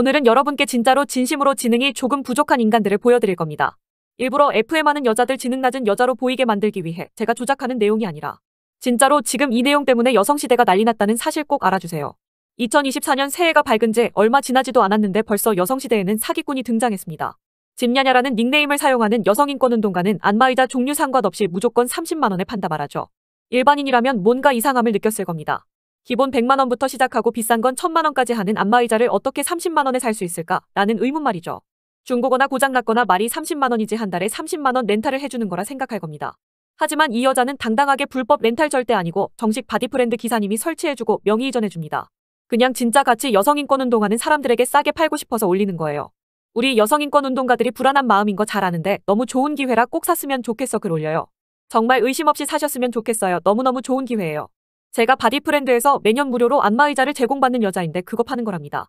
오늘은 여러분께 진짜로 진심으로 지능이 조금 부족한 인간들을 보여드릴 겁니다. 일부러 FM 하는 여자들 지능 낮은 여자로 보이게 만들기 위해 제가 조작하는 내용이 아니라 진짜로 지금 이 내용 때문에 여성시대가 난리 났다는 사실 꼭 알아주세요. 2024년 새해가 밝은 지 얼마 지나지도 않았는데 벌써 여성시대에는 사기꾼이 등장했습니다. 집냐냐라는 닉네임을 사용하는 여성인권운동가는 안마의자 종류 상관없이 무조건 30만원에 판다 말하죠. 일반인이라면 뭔가 이상함을 느꼈을 겁니다. 기본 100만원부터 시작하고 비싼 건 1000만원까지 하는 안마의자를 어떻게 30만원에 살 수 있을까? 라는 의문 말이죠. 중고거나 고장났거나 말이 30만원이지 한 달에 30만원 렌탈을 해주는 거라 생각할 겁니다. 하지만 이 여자는 당당하게 불법 렌탈 절대 아니고 정식 바디브랜드 기사님이 설치해주고 명의 이전해줍니다. 그냥 진짜 같이 여성인권 운동하는 사람들에게 싸게 팔고 싶어서 올리는 거예요. 우리 여성인권 운동가들이 불안한 마음인 거 잘 아는데 너무 좋은 기회라 꼭 샀으면 좋겠어 글 올려요. 정말 의심 없이 사셨으면 좋겠어요. 너무너무 좋은 기회예요. 제가 바디프렌드에서 매년 무료로 안마의자를 제공받는 여자인데 그거 파는 거랍니다.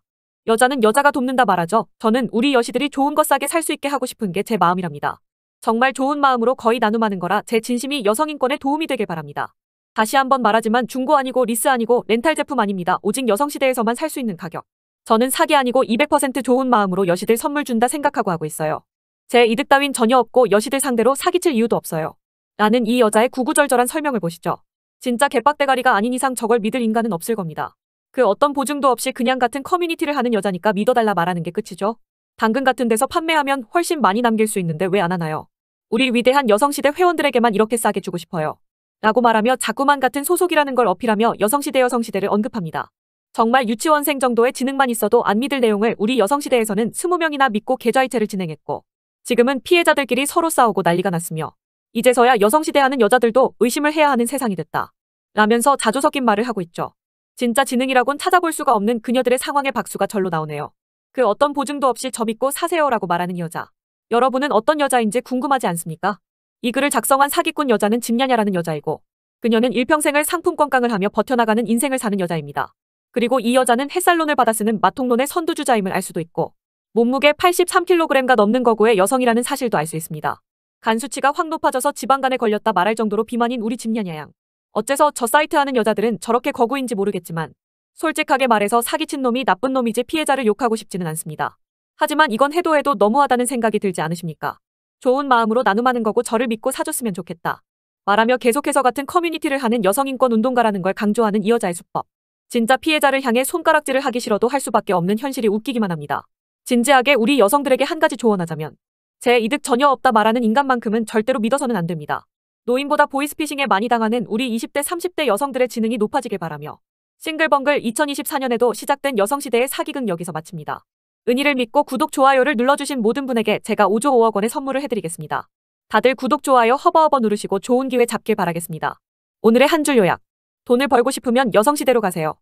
여자는 여자가 돕는다 말하죠. 저는 우리 여시들이 좋은 거 싸게 살 수 있게 하고 싶은 게 제 마음이랍니다. 정말 좋은 마음으로 거의 나눔하는 거라 제 진심이 여성인권에 도움이 되길 바랍니다. 다시 한번 말하지만 중고 아니고 리스 아니고 렌탈 제품 아닙니다. 오직 여성시대에서만 살 수 있는 가격. 저는 사기 아니고 200% 좋은 마음으로 여시들 선물 준다 생각하고 하고 있어요. 제 이득 따윈 전혀 없고 여시들 상대로 사기칠 이유도 없어요. 라는 이 여자의 구구절절한 설명을 보시죠. 진짜 개빡대가리가 아닌 이상 저걸 믿을 인간은 없을 겁니다. 그 어떤 보증도 없이 그냥 같은 커뮤니티를 하는 여자니까 믿어달라 말하는 게 끝이죠. 당근 같은 데서 판매하면 훨씬 많이 남길 수 있는데 왜 안 하나요? 우리 위대한 여성시대 회원들에게만 이렇게 싸게 주고 싶어요. 라고 말하며 자꾸만 같은 소속이라는 걸 어필하며 여성시대 여성시대를 언급합니다. 정말 유치원생 정도의 지능만 있어도 안 믿을 내용을 우리 여성시대에서는 20명이나 믿고 계좌이체를 진행했고 지금은 피해자들끼리 서로 싸우고 난리가 났으며 이제서야 여성시대하는 여자들도 의심을 해야 하는 세상이 됐다. 라면서 자주 섞인 말을 하고 있죠. 진짜 지능이라곤 찾아볼 수가 없는 그녀들의 상황에 박수가 절로 나오네요. 그 어떤 보증도 없이 저 믿고 사세요라고 말하는 여자. 여러분은 어떤 여자인지 궁금하지 않습니까? 이 글을 작성한 사기꾼 여자는 집냐냐라는 여자이고 그녀는 일평생을 상품권깡을 하며 버텨나가는 인생을 사는 여자입니다. 그리고 이 여자는 햇살론을 받아 쓰는 마통론의 선두주자임을 알 수도 있고 몸무게 83kg가 넘는 거구의 여성이라는 사실도 알 수 있습니다. 간 수치가 확 높아져서 지방간에 걸렸다 말할 정도로 비만인 우리 집년야양. 어째서 저 사이트 하는 여자들은 저렇게 거구인지 모르겠지만 솔직하게 말해서 사기친 놈이 나쁜 놈이지 피해자를 욕하고 싶지는 않습니다. 하지만 이건 해도 해도 너무하다는 생각이 들지 않으십니까? 좋은 마음으로 나눔하는 거고 저를 믿고 사줬으면 좋겠다. 말하며 계속해서 같은 커뮤니티를 하는 여성인권운동가라는 걸 강조하는 이 여자의 수법. 진짜 피해자를 향해 손가락질을 하기 싫어도 할 수밖에 없는 현실이 웃기기만 합니다. 진지하게 우리 여성들에게 한 가지 조언하자면 제 이득 전혀 없다 말하는 인간만큼은 절대로 믿어서는 안 됩니다. 노인보다 보이스피싱에 많이 당하는 우리 20대 30대 여성들의 지능이 높아지길 바라며 싱글벙글 2024년에도 시작된 여성시대의 사기극 여기서 마칩니다. 은희를 믿고 구독 좋아요를 눌러주신 모든 분에게 제가 5조 5억 원의 선물을 해드리겠습니다. 다들 구독 좋아요 허버허버 누르시고 좋은 기회 잡길 바라겠습니다. 오늘의 한 줄 요약. 돈을 벌고 싶으면 여성시대로 가세요.